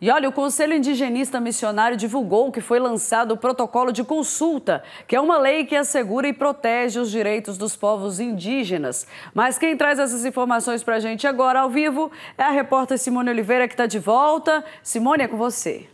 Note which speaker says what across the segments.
Speaker 1: E olha, o Conselho Indigenista Missionário divulgou que foi lançado o Protocolo de Consulta, que é uma lei que assegura e protege os direitos dos povos indígenas. Mas quem traz essas informações para a gente agora ao vivo é a repórter Simone Oliveira, que está de volta. Simone, é com você.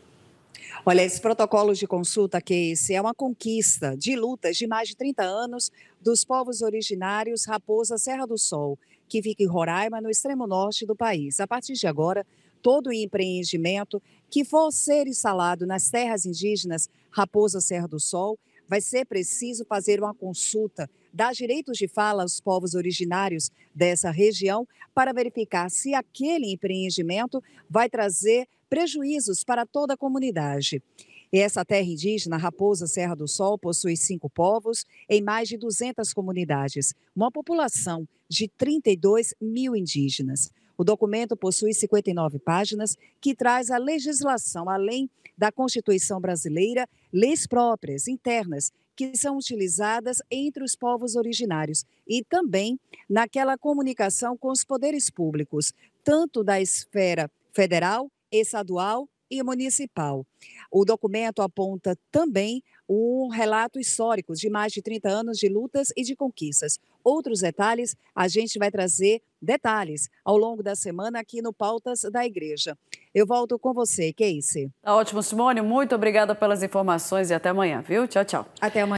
Speaker 2: Olha, esse protocolo de consulta, Casey, é uma conquista de lutas de mais de 30 anos dos povos originários Raposa Serra do Sol, que fica em Roraima, no extremo norte do país. A partir de agora, todo empreendimento que for ser instalado nas terras indígenas Raposa Serra do Sol vai ser preciso fazer uma consulta, dar direitos de fala aos povos originários dessa região para verificar se aquele empreendimento vai trazer prejuízos para toda a comunidade. E essa terra indígena, Raposa Serra do Sol, possui cinco povos em mais de 200 comunidades, uma população de 32 mil indígenas. O documento possui 59 páginas que traz a legislação, além da Constituição brasileira, leis próprias, internas, que são utilizadas entre os povos originários e também naquela comunicação com os poderes públicos, tanto da esfera federal estadual e municipal. O documento aponta também um relato histórico de mais de 30 anos de lutas e de conquistas. Outros detalhes, a gente vai trazer detalhes ao longo da semana aqui no Pautas da Igreja. Eu volto com
Speaker 1: você, Casey. Tá ótimo, Simone. Muito obrigada pelas informações e até amanhã, viu? Tchau, tchau. Até amanhã.